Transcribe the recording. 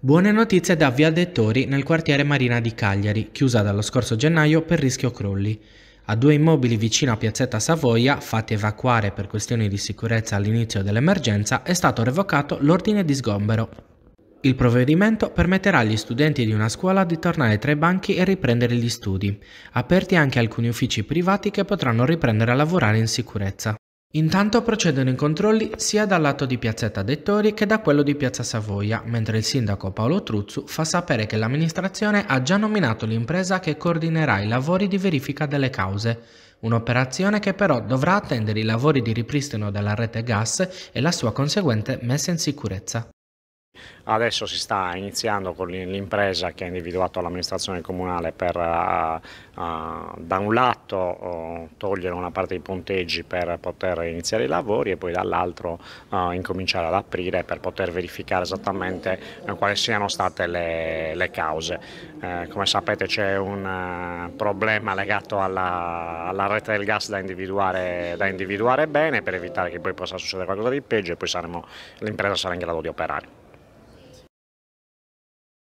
Buone notizie da Via Dettori nel quartiere Marina di Cagliari, chiusa dallo scorso gennaio per rischio crolli. A due immobili vicino a Piazzetta Savoia, fatti evacuare per questioni di sicurezza all'inizio dell'emergenza, è stato revocato l'ordine di sgombero. Il provvedimento permetterà agli studenti di una scuola di tornare tra i banchi e riprendere gli studi, aperti anche alcuni uffici privati che potranno riprendere a lavorare in sicurezza. Intanto procedono i controlli sia dal lato di Piazzetta Dettori che da quello di Piazza Savoia, mentre il sindaco Paolo Truzzu fa sapere che l'amministrazione ha già nominato l'impresa che coordinerà i lavori di verifica delle cause, un'operazione che però dovrà attendere i lavori di ripristino della rete gas e la sua conseguente messa in sicurezza. Adesso si sta iniziando con l'impresa che ha individuato l'amministrazione comunale per uh, uh, da un lato uh, togliere una parte dei punteggi per poter iniziare i lavori e poi dall'altro oh, incominciare ad aprire per poter verificare esattamente eh, quali siano state le, le cause. Eh, come sapete c'è un problema legato alla, alla, rete del gas da individuare, da individuare bene per evitare che poi possa succedere qualcosa di peggio e poi l'impresa sarà in grado di operare.